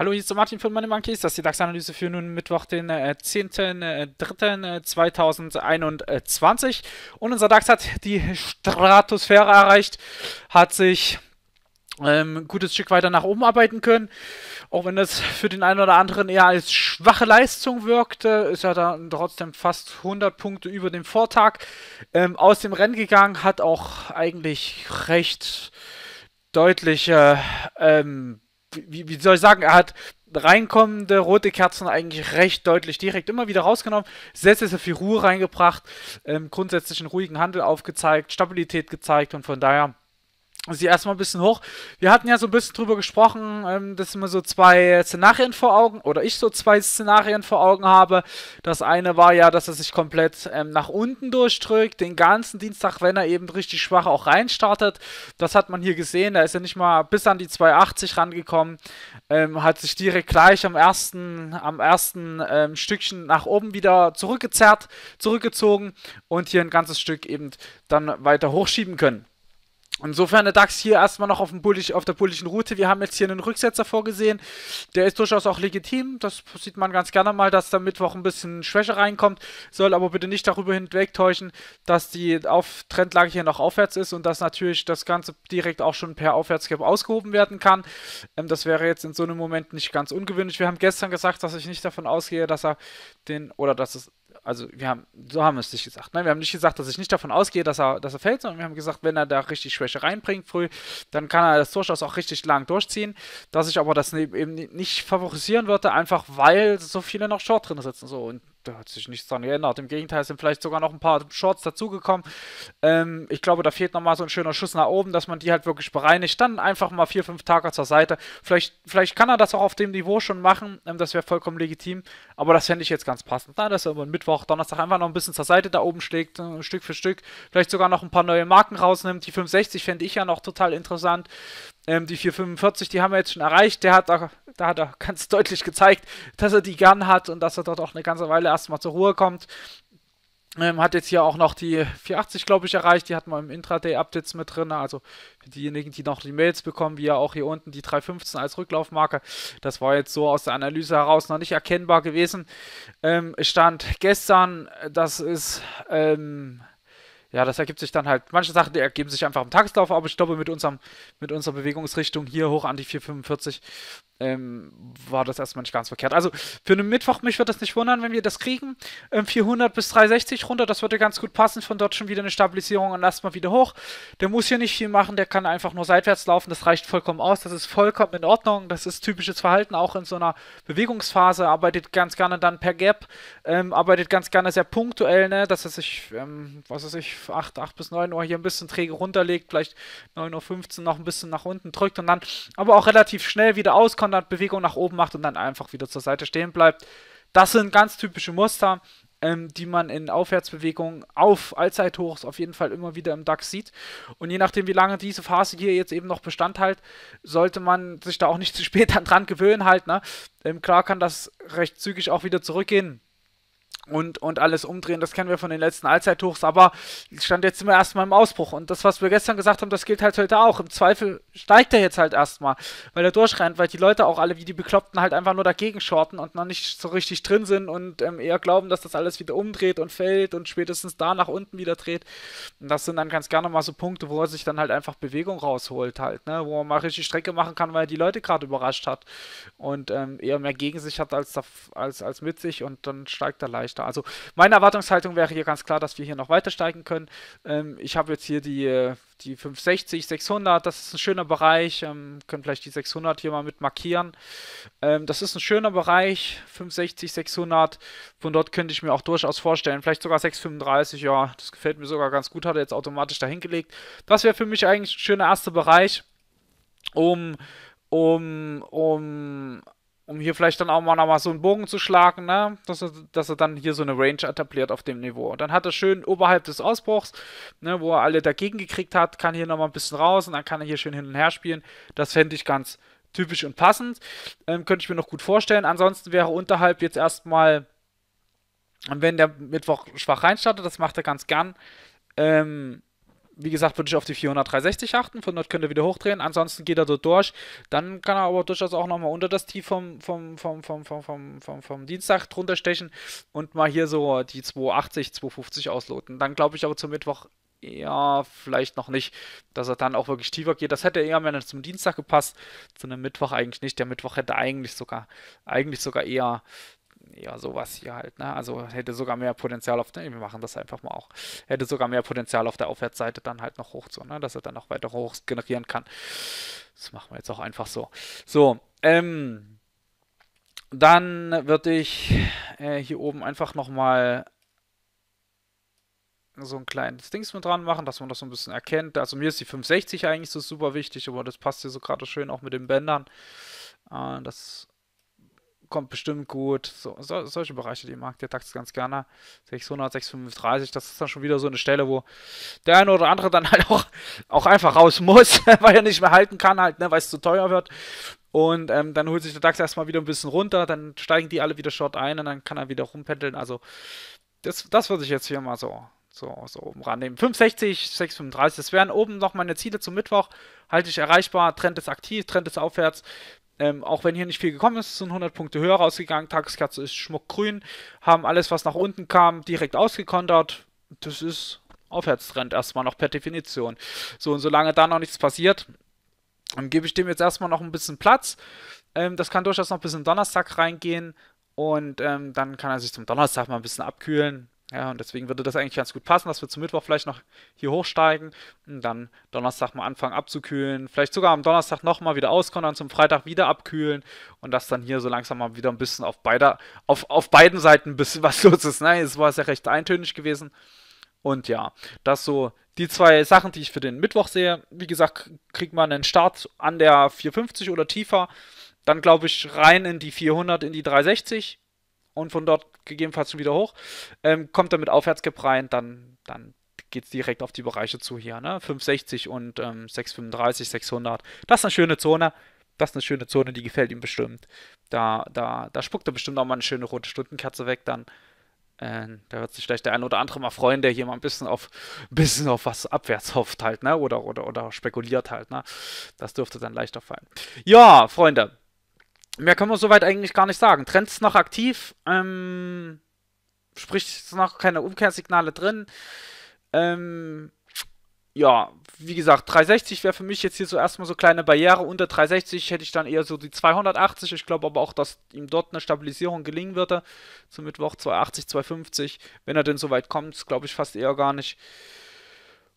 Hallo, hier ist Martin von Money Monkeys. Das ist die DAX-Analyse für nun Mittwoch, den äh, 10.03.2021. Äh, äh, Und unser DAX hat die Stratosphäre erreicht, hat sich ähm, gutes Stück weiter nach oben arbeiten können. Auch wenn das für den einen oder anderen eher als schwache Leistung wirkte, ist er dann trotzdem fast 100 Punkte über dem Vortag ähm, aus dem Rennen gegangen, hat auch eigentlich recht deutliche ähm, wie, wie soll ich sagen, er hat reinkommende rote Kerzen eigentlich recht deutlich direkt immer wieder rausgenommen, sehr, sehr, sehr viel Ruhe reingebracht, ähm, grundsätzlich einen ruhigen Handel aufgezeigt, Stabilität gezeigt und von daher sie erstmal ein bisschen hoch. Wir hatten ja so ein bisschen drüber gesprochen, ähm, dass immer so zwei Szenarien vor Augen, oder ich so zwei Szenarien vor Augen habe. Das eine war ja, dass er sich komplett ähm, nach unten durchdrückt, den ganzen Dienstag, wenn er eben richtig schwach auch reinstartet. Das hat man hier gesehen, da ist er nicht mal bis an die 280 rangekommen, ähm, hat sich direkt gleich am ersten, am ersten ähm, Stückchen nach oben wieder zurückgezerrt, zurückgezogen und hier ein ganzes Stück eben dann weiter hochschieben können. Insofern der DAX hier erstmal noch auf, bullisch, auf der bullischen Route. Wir haben jetzt hier einen Rücksetzer vorgesehen. Der ist durchaus auch legitim. Das sieht man ganz gerne mal, dass da Mittwoch ein bisschen Schwäche reinkommt. Soll aber bitte nicht darüber hinwegtäuschen, dass die Trendlage hier noch aufwärts ist und dass natürlich das Ganze direkt auch schon per Aufwärtsgap ausgehoben werden kann. Ähm, das wäre jetzt in so einem Moment nicht ganz ungewöhnlich. Wir haben gestern gesagt, dass ich nicht davon ausgehe, dass er den oder dass es also wir haben, so haben wir es nicht gesagt. Ne? Wir haben nicht gesagt, dass ich nicht davon ausgehe, dass er, dass er fällt, sondern wir haben gesagt, wenn er da richtig Schwäche reinbringt früh, dann kann er das durchaus auch richtig lang durchziehen. Dass ich aber das ne, eben nicht favorisieren würde, einfach weil so viele noch Short drin sitzen. So. Und da hat sich nichts dran geändert. Im Gegenteil, sind vielleicht sogar noch ein paar Shorts dazugekommen. Ähm, ich glaube, da fehlt nochmal so ein schöner Schuss nach oben, dass man die halt wirklich bereinigt. Dann einfach mal vier, fünf Tage zur Seite. Vielleicht, vielleicht kann er das auch auf dem Niveau schon machen. Ähm, das wäre vollkommen legitim. Aber das fände ich jetzt ganz passend. Na, dass er über Mittwoch, Donnerstag einfach noch ein bisschen zur Seite da oben schlägt, äh, Stück für Stück. Vielleicht sogar noch ein paar neue Marken rausnimmt. Die 560 fände ich ja noch total interessant. Ähm, die 445, die haben wir jetzt schon erreicht. Der hat auch, da hat er ganz deutlich gezeigt, dass er die gern hat und dass er dort auch eine ganze Weile erstmal zur Ruhe kommt. Ähm, hat jetzt hier auch noch die 480, glaube ich, erreicht. Die hatten wir im Intraday-Updates mit drin. Also für diejenigen, die noch die Mails bekommen, wie ja auch hier unten die 315 als Rücklaufmarke. Das war jetzt so aus der Analyse heraus noch nicht erkennbar gewesen. Ähm, stand gestern, das ist ähm, ja, das ergibt sich dann halt, manche Sachen ergeben sich einfach im Tageslauf, aber ich glaube, mit, unserem, mit unserer Bewegungsrichtung hier hoch an die 445 ähm, war das erstmal nicht ganz verkehrt. Also für einen Mittwoch, mich würde das nicht wundern, wenn wir das kriegen. Ähm, 400 bis 360 runter, das würde ganz gut passen. Von dort schon wieder eine Stabilisierung und erstmal wieder hoch. Der muss hier nicht viel machen, der kann einfach nur seitwärts laufen. Das reicht vollkommen aus. Das ist vollkommen in Ordnung. Das ist typisches Verhalten auch in so einer Bewegungsphase. Arbeitet ganz gerne dann per Gap, ähm, arbeitet ganz gerne sehr punktuell, ne? dass er sich, ähm, was weiß ich, 8, 8 bis 9 Uhr hier ein bisschen träge runterlegt, vielleicht 9.15 Uhr noch ein bisschen nach unten drückt und dann aber auch relativ schnell wieder auskontert, Bewegung nach oben macht und dann einfach wieder zur Seite stehen bleibt. Das sind ganz typische Muster, ähm, die man in Aufwärtsbewegungen auf Allzeithochs auf jeden Fall immer wieder im DAX sieht. Und je nachdem, wie lange diese Phase hier jetzt eben noch Bestand hat, sollte man sich da auch nicht zu spät dran gewöhnen halt. Ne? Ähm, klar kann das recht zügig auch wieder zurückgehen und, und alles umdrehen. Das kennen wir von den letzten Allzeithochs, aber stand jetzt immer erstmal im Ausbruch. Und das, was wir gestern gesagt haben, das gilt halt heute auch. Im Zweifel steigt er jetzt halt erstmal, weil er durchrennt, weil die Leute auch alle wie die Bekloppten halt einfach nur dagegen shorten und noch nicht so richtig drin sind und ähm, eher glauben, dass das alles wieder umdreht und fällt und spätestens da nach unten wieder dreht. Und das sind dann ganz gerne mal so Punkte, wo er sich dann halt einfach Bewegung rausholt halt, ne? wo er mal richtig Strecke machen kann, weil er die Leute gerade überrascht hat und ähm, eher mehr gegen sich hat als, als, als mit sich und dann steigt er leicht leichter. Also meine Erwartungshaltung wäre hier ganz klar, dass wir hier noch weiter steigen können. Ähm, ich habe jetzt hier die, die 560, 600, das ist ein schöner Bereich. Ähm, können vielleicht die 600 hier mal mit markieren. Ähm, das ist ein schöner Bereich, 560, 600. Von dort könnte ich mir auch durchaus vorstellen, vielleicht sogar 635, ja, das gefällt mir sogar ganz gut, hat er jetzt automatisch dahingelegt. Das wäre für mich eigentlich ein schöner erster Bereich, um, um, um um hier vielleicht dann auch mal nochmal so einen Bogen zu schlagen, ne? dass, er, dass er dann hier so eine Range etabliert auf dem Niveau. Und dann hat er schön oberhalb des Ausbruchs, ne, wo er alle dagegen gekriegt hat, kann hier nochmal ein bisschen raus und dann kann er hier schön hin und her spielen. Das fände ich ganz typisch und passend. Ähm, könnte ich mir noch gut vorstellen. Ansonsten wäre unterhalb jetzt erstmal, wenn der Mittwoch schwach reinstartet, das macht er ganz gern, ähm, wie gesagt, würde ich auf die 400 360 achten. dort könnt ihr wieder hochdrehen. Ansonsten geht er so durch. Dann kann er aber durchaus auch nochmal unter das Tief vom, vom, vom, vom, vom, vom, vom, vom Dienstag drunter stechen und mal hier so die 280, 250 ausloten. Dann glaube ich aber zum Mittwoch ja, vielleicht noch nicht, dass er dann auch wirklich tiefer geht. Das hätte eher mehr zum Dienstag gepasst, zu einem Mittwoch eigentlich nicht. Der Mittwoch hätte eigentlich sogar, eigentlich sogar eher ja, sowas hier halt, ne? Also hätte sogar mehr Potenzial auf der, ne, wir machen das einfach mal auch, hätte sogar mehr Potenzial auf der Aufwärtsseite dann halt noch hoch zu, ne? Dass er dann noch weiter hoch generieren kann. Das machen wir jetzt auch einfach so. So, ähm, dann würde ich äh, hier oben einfach nochmal so ein kleines Dings mit dran machen, dass man das so ein bisschen erkennt. Also mir ist die 560 eigentlich so super wichtig, aber das passt hier so gerade schön auch mit den Bändern. Äh, das kommt bestimmt gut. So, so, solche Bereiche, die mag der Tax ganz gerne. 600, 635, das ist dann schon wieder so eine Stelle, wo der eine oder andere dann halt auch, auch einfach raus muss, weil er nicht mehr halten kann, halt, ne, weil es zu teuer wird. Und ähm, dann holt sich der DAX erstmal wieder ein bisschen runter, dann steigen die alle wieder short ein und dann kann er wieder rumpendeln. Also, das, das würde ich jetzt hier mal so, so, so oben rannehmen. 560, 635, das wären oben noch meine Ziele zum Mittwoch. Halte ich erreichbar. Trend ist aktiv, Trend ist aufwärts. Ähm, auch wenn hier nicht viel gekommen ist, sind 100 Punkte höher rausgegangen. Tageskerze ist schmuckgrün, haben alles, was nach unten kam, direkt ausgekontert. Das ist Aufwärtstrend erstmal noch per Definition. So, und solange da noch nichts passiert, dann gebe ich dem jetzt erstmal noch ein bisschen Platz. Ähm, das kann durchaus noch bis in Donnerstag reingehen. Und ähm, dann kann er sich zum Donnerstag mal ein bisschen abkühlen, ja, und deswegen würde das eigentlich ganz gut passen, dass wir zum Mittwoch vielleicht noch hier hochsteigen und dann Donnerstag mal anfangen abzukühlen. Vielleicht sogar am Donnerstag nochmal wieder auskommen, dann zum Freitag wieder abkühlen und dass dann hier so langsam mal wieder ein bisschen auf, beider, auf, auf beiden Seiten ein bisschen was los ist. Ne? Jetzt war es ja recht eintönig gewesen. Und ja, das so die zwei Sachen, die ich für den Mittwoch sehe. Wie gesagt, kriegt man einen Start an der 450 oder tiefer. Dann glaube ich rein in die 400, in die 360 und von dort gegebenenfalls schon wieder hoch. Ähm, kommt dann mit Aufwärtskip dann, dann geht es direkt auf die Bereiche zu hier. Ne? 560 und ähm, 635, 600. Das ist eine schöne Zone. Das ist eine schöne Zone, die gefällt ihm bestimmt. Da, da, da spuckt er bestimmt auch mal eine schöne rote Stundenkerze weg. Dann äh, da wird sich vielleicht der ein oder andere mal freuen, der hier mal ein bisschen auf, bisschen auf was abwärts hofft halt, ne? Oder, oder, oder spekuliert halt, ne? Das dürfte dann leichter fallen. Ja, Freunde, Mehr können wir soweit eigentlich gar nicht sagen. Trend ist noch aktiv, ähm, sprich, es noch keine Umkehrsignale drin. Ähm, ja, wie gesagt, 360 wäre für mich jetzt hier so erstmal so kleine Barriere. Unter 360 hätte ich dann eher so die 280. Ich glaube aber auch, dass ihm dort eine Stabilisierung gelingen würde. Zum Mittwoch 280, 250. Wenn er denn so weit kommt, glaube ich fast eher gar nicht.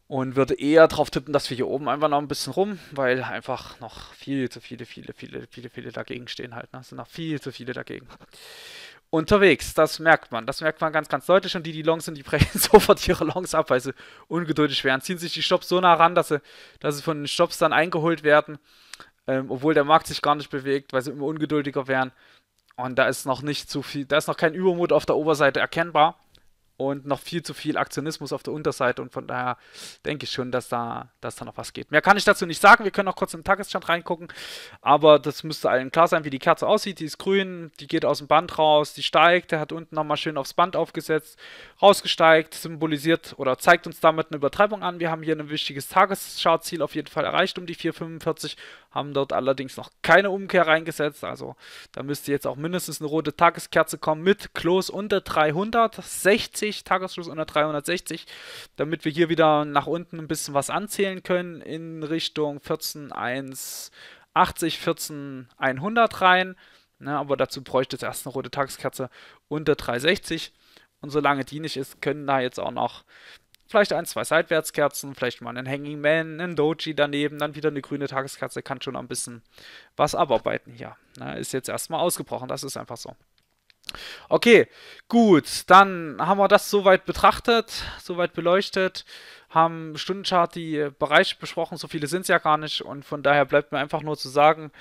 Und würde eher darauf tippen, dass wir hier oben einfach noch ein bisschen rum, weil einfach noch viel zu viele, viele, viele, viele, viele dagegen stehen halt. Ne? sind noch viel zu viele dagegen. Unterwegs, das merkt man. Das merkt man ganz, ganz deutlich. Und die, die Longs sind, die brechen sofort ihre Longs ab, weil sie ungeduldig werden. Ziehen sich die Stops so nah ran, dass sie, dass sie von den Stops dann eingeholt werden. Ähm, obwohl der Markt sich gar nicht bewegt, weil sie immer ungeduldiger werden. Und da ist noch nicht zu viel, da ist noch kein Übermut auf der Oberseite erkennbar und noch viel zu viel Aktionismus auf der Unterseite und von daher denke ich schon, dass da, dass da noch was geht. Mehr kann ich dazu nicht sagen. Wir können auch kurz im Tagesstand reingucken, aber das müsste allen klar sein, wie die Kerze aussieht. Die ist grün, die geht aus dem Band raus, die steigt, der hat unten nochmal schön aufs Band aufgesetzt, rausgesteigt, symbolisiert oder zeigt uns damit eine Übertreibung an. Wir haben hier ein wichtiges Tageschartziel auf jeden Fall erreicht um die 445, haben dort allerdings noch keine Umkehr reingesetzt, also da müsste jetzt auch mindestens eine rote Tageskerze kommen mit Klos unter 360. 360, Tagesschluss unter 360, damit wir hier wieder nach unten ein bisschen was anzählen können in Richtung 14.180, 14.100 rein. Na, ne, aber dazu bräuchte es erst eine rote Tageskerze unter 360. Und solange die nicht ist, können da jetzt auch noch vielleicht ein, zwei Seitwärtskerzen, vielleicht mal einen Hanging Man, einen Doji daneben, dann wieder eine grüne Tageskerze, kann schon ein bisschen was abarbeiten hier. Na, ne, ist jetzt erstmal ausgebrochen, das ist einfach so. Okay, gut, dann haben wir das soweit betrachtet, soweit beleuchtet, haben Stundenchart die Bereiche besprochen, so viele sind es ja gar nicht und von daher bleibt mir einfach nur zu sagen,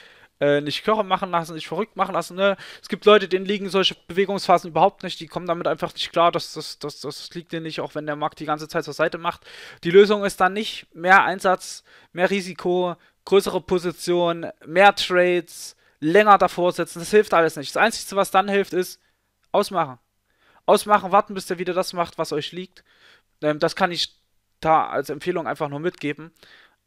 äh, nicht Körper machen lassen, nicht verrückt machen lassen. Ne? Es gibt Leute, denen liegen solche Bewegungsphasen überhaupt nicht, die kommen damit einfach nicht klar, das, das, das, das liegt denen nicht, auch wenn der Markt die ganze Zeit zur Seite macht. Die Lösung ist dann nicht mehr Einsatz, mehr Risiko, größere Position, mehr Trades, länger davor sitzen. Das hilft alles nicht. Das Einzige, was dann hilft, ist ausmachen. Ausmachen, warten, bis ihr wieder das macht, was euch liegt. Ähm, das kann ich da als Empfehlung einfach nur mitgeben.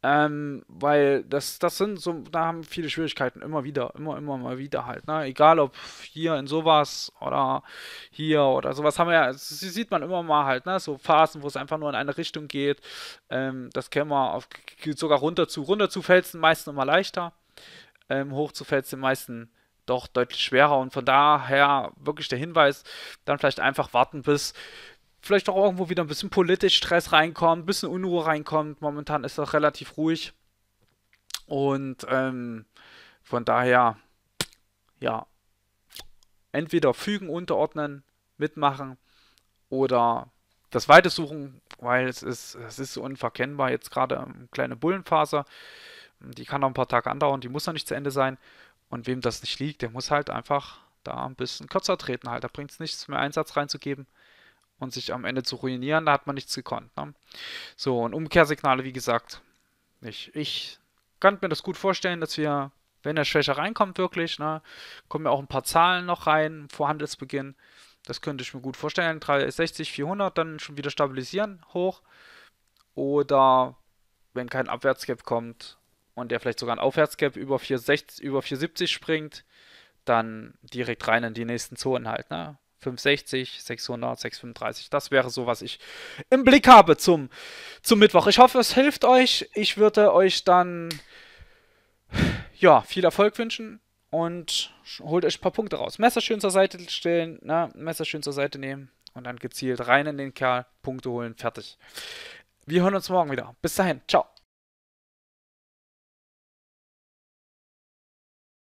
Ähm, weil das, das sind so, da haben viele Schwierigkeiten immer wieder, immer, immer mal wieder halt. Ne? Egal ob hier in sowas oder hier oder sowas haben wir ja, das sieht man immer mal halt, ne? So Phasen, wo es einfach nur in eine Richtung geht. Ähm, das kennen wir auf, sogar runter zu. Runter zu fällt es meistens immer leichter ähm, hochzufällt, den meisten doch deutlich schwerer. Und von daher wirklich der Hinweis, dann vielleicht einfach warten, bis vielleicht auch irgendwo wieder ein bisschen politisch Stress reinkommt, ein bisschen Unruhe reinkommt. Momentan ist das relativ ruhig. Und ähm, von daher, ja, entweder fügen, unterordnen, mitmachen oder das Weite suchen, weil es ist, es ist so unverkennbar jetzt gerade eine ähm, kleine Bullenphase. Die kann noch ein paar Tage andauern, die muss noch nicht zu Ende sein. Und wem das nicht liegt, der muss halt einfach da ein bisschen kürzer treten. Halt. Da bringt es nichts, mehr Einsatz reinzugeben und sich am Ende zu ruinieren. Da hat man nichts gekonnt. Ne? So, und Umkehrsignale, wie gesagt, nicht. Ich kann mir das gut vorstellen, dass wir, wenn der Schwächer reinkommt, wirklich, ne, kommen ja auch ein paar Zahlen noch rein vor Handelsbeginn. Das könnte ich mir gut vorstellen. 360, 400, dann schon wieder stabilisieren, hoch. Oder wenn kein Abwärtsgap kommt, und der vielleicht sogar ein Aufwärtscap über 460, über 470 springt, dann direkt rein in die nächsten Zonen halt, ne? 560, 600, 635. Das wäre so, was ich im Blick habe zum, zum Mittwoch. Ich hoffe, es hilft euch. Ich würde euch dann ja, viel Erfolg wünschen und holt euch ein paar Punkte raus. Messer schön zur Seite stellen, na, ne? Messer schön zur Seite nehmen und dann gezielt rein in den Kerl, Punkte holen, fertig. Wir hören uns morgen wieder. Bis dahin, ciao.